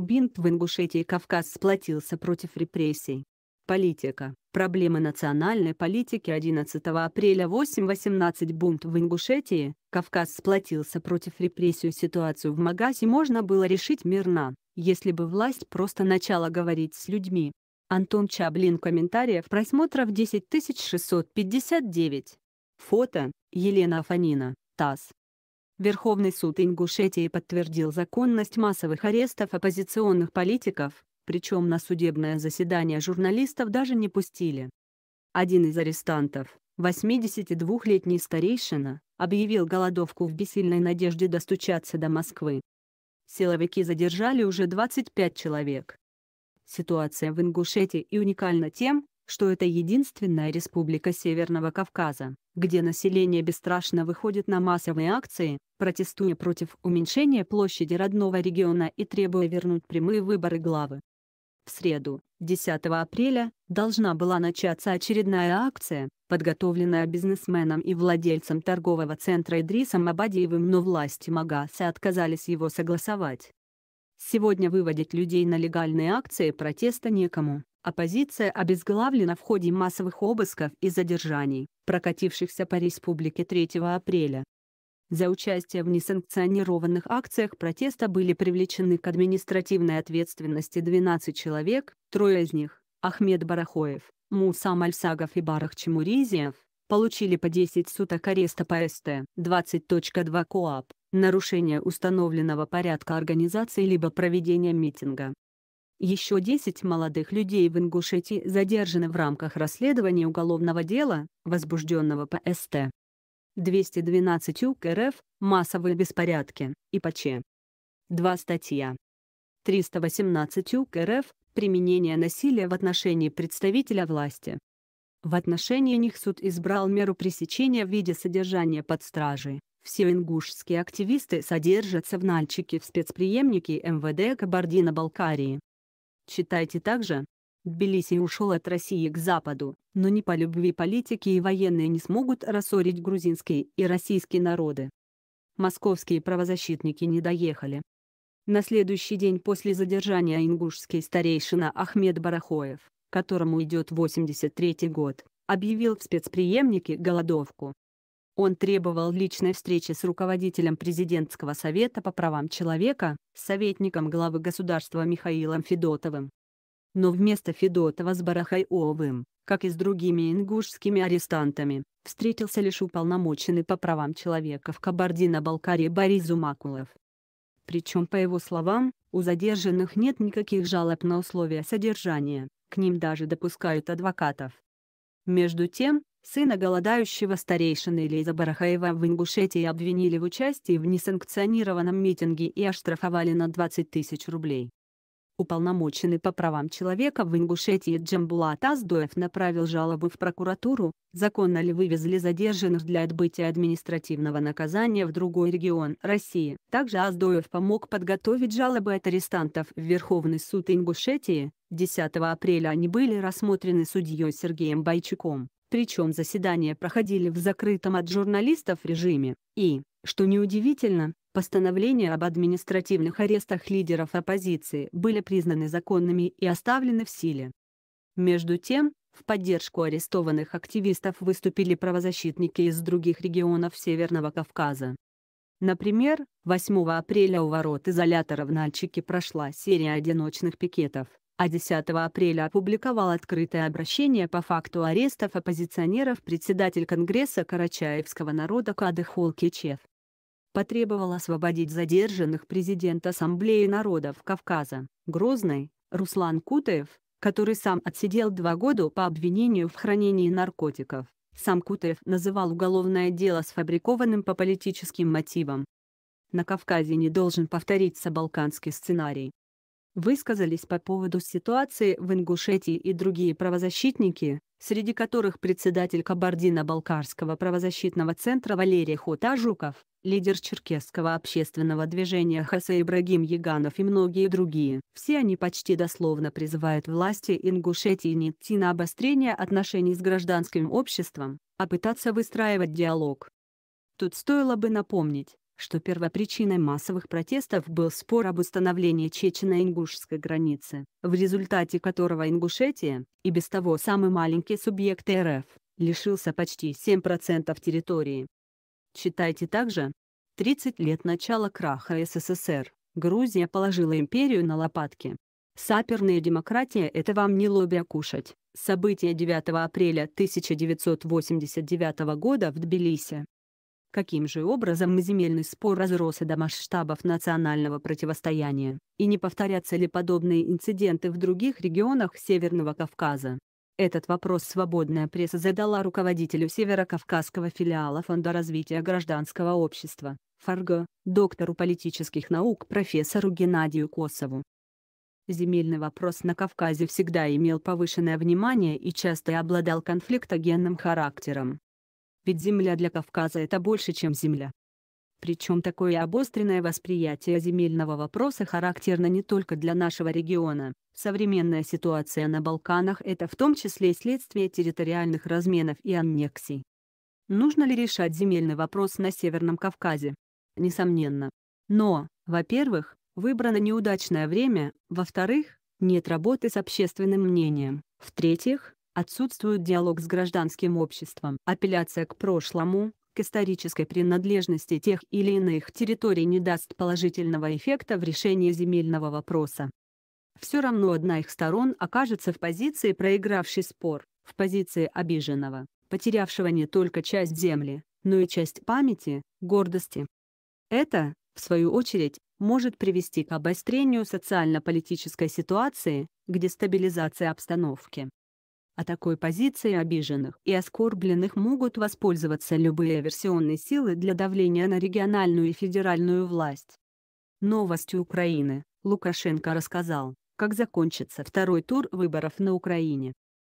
Бинт в Ингушетии и Кавказ сплотился против репрессий. Политика. Проблемы национальной политики 11 апреля 8.18 бунт в Ингушетии, Кавказ сплотился против репрессию ситуацию в Магасе можно было решить мирно, если бы власть просто начала говорить с людьми. Антон Чаблин комментариев просмотров 10659. Фото Елена Афанина, ТАСС. Верховный суд Ингушетии подтвердил законность массовых арестов оппозиционных политиков, причем на судебное заседание журналистов даже не пустили. Один из арестантов, 82-летний старейшина, объявил голодовку в бессильной надежде достучаться до Москвы. Силовики задержали уже 25 человек. Ситуация в Ингушетии и уникальна тем, что это единственная республика Северного Кавказа, где население бесстрашно выходит на массовые акции, протестуя против уменьшения площади родного региона и требуя вернуть прямые выборы главы. В среду, 10 апреля, должна была начаться очередная акция, подготовленная бизнесменом и владельцем торгового центра Идрисом Абадиевым, но власти Магаса отказались его согласовать. Сегодня выводить людей на легальные акции протеста некому, Оппозиция обезглавлена в ходе массовых обысков и задержаний, прокатившихся по республике 3 апреля. За участие в несанкционированных акциях протеста были привлечены к административной ответственности 12 человек, трое из них – Ахмед Барахоев, Муса Мальсагов и Барах Чемуризиев, получили по 10 суток ареста по СТ 20.2 КОАП, нарушение установленного порядка организации либо проведения митинга. Еще 10 молодых людей в Ингушетии задержаны в рамках расследования уголовного дела, возбужденного по СТ. 212 УК РФ «Массовые беспорядки» и ПЧ. 2 статья. 318 УК РФ «Применение насилия в отношении представителя власти». В отношении них суд избрал меру пресечения в виде содержания под стражей. Все ингушские активисты содержатся в Нальчике в спецприемнике МВД Кабардино-Балкарии. Читайте также. Тбилиси ушел от России к Западу, но не по любви политики и военные не смогут рассорить грузинские и российские народы. Московские правозащитники не доехали. На следующий день после задержания ингушский старейшина Ахмед Барахоев, которому идет 83 год, объявил в спецприемнике голодовку. Он требовал личной встречи с руководителем президентского совета по правам человека, советником главы государства Михаилом Федотовым. Но вместо Федотова с Барахайовым, как и с другими ингушскими арестантами, встретился лишь уполномоченный по правам человека в Кабардино-Балкарии Борис Зумакулов. Причем, по его словам, у задержанных нет никаких жалоб на условия содержания, к ним даже допускают адвокатов. Между тем, сына голодающего старейшины Лейза Барахаева в Ингушетии обвинили в участии в несанкционированном митинге и оштрафовали на 20 тысяч рублей. Уполномоченный по правам человека в Ингушетии Джамбулат Аздоев направил жалобу в прокуратуру, законно ли вывезли задержанных для отбытия административного наказания в другой регион России. Также Аздоев помог подготовить жалобы от арестантов в Верховный суд Ингушетии, 10 апреля они были рассмотрены судьей Сергеем Бойчуком. Причем заседания проходили в закрытом от журналистов режиме, и, что неудивительно, постановления об административных арестах лидеров оппозиции были признаны законными и оставлены в силе. Между тем, в поддержку арестованных активистов выступили правозащитники из других регионов Северного Кавказа. Например, 8 апреля у ворот изолятора в Нальчике прошла серия одиночных пикетов, а 10 апреля опубликовал открытое обращение по факту арестов оппозиционеров председатель Конгресса Карачаевского народа Кады Холкичев. Потребовал освободить задержанных президент Ассамблеи народов Кавказа, Грозный, Руслан Кутаев, который сам отсидел два года по обвинению в хранении наркотиков. Сам Кутаев называл уголовное дело сфабрикованным по политическим мотивам. На Кавказе не должен повториться балканский сценарий, высказались по поводу ситуации в Ингушетии и другие правозащитники, среди которых председатель Кабардино-Балкарского правозащитного центра Валерий Хотажуков, лидер черкесского общественного движения Хаса Ибрагим Яганов и многие другие. Все они почти дословно призывают власти Ингушетии не идти на обострение отношений с гражданским обществом, а пытаться выстраивать диалог. Тут стоило бы напомнить, что первопричиной массовых протестов был спор об установлении чечено-ингушской границы, в результате которого Ингушетия, и без того самый маленький субъект РФ, лишился почти 7% территории. Читайте также. 30 лет начала краха СССР. Грузия положила империю на лопатки. Саперная демократия – это вам не лобби, окушать, а События 9 апреля 1989 года в Тбилиси Каким же образом земельный спор разросся до масштабов национального противостояния, и не повторятся ли подобные инциденты в других регионах Северного Кавказа? Этот вопрос свободная пресса задала руководителю Северокавказского филиала Фонда развития гражданского общества, Фарго, доктору политических наук профессору Геннадию Косову. Земельный вопрос на Кавказе всегда имел повышенное внимание и часто обладал конфликтогенным характером. Ведь земля для Кавказа это больше, чем земля. Причем такое обостренное восприятие земельного вопроса характерно не только для нашего региона. Современная ситуация на Балканах – это в том числе следствие территориальных разменов и аннексий. Нужно ли решать земельный вопрос на Северном Кавказе? Несомненно. Но, во-первых, выбрано неудачное время, во-вторых, нет работы с общественным мнением, в-третьих, Отсутствует диалог с гражданским обществом. Апелляция к прошлому, к исторической принадлежности тех или иных территорий не даст положительного эффекта в решении земельного вопроса. Все равно одна их сторон окажется в позиции проигравшей спор, в позиции обиженного, потерявшего не только часть земли, но и часть памяти, гордости. Это, в свою очередь, может привести к обострению социально-политической ситуации, к дестабилизации обстановки. О такой позиции обиженных и оскорбленных могут воспользоваться любые аверсионные силы для давления на региональную и федеральную власть. Новости Украины. Лукашенко рассказал, как закончится второй тур выборов на Украине.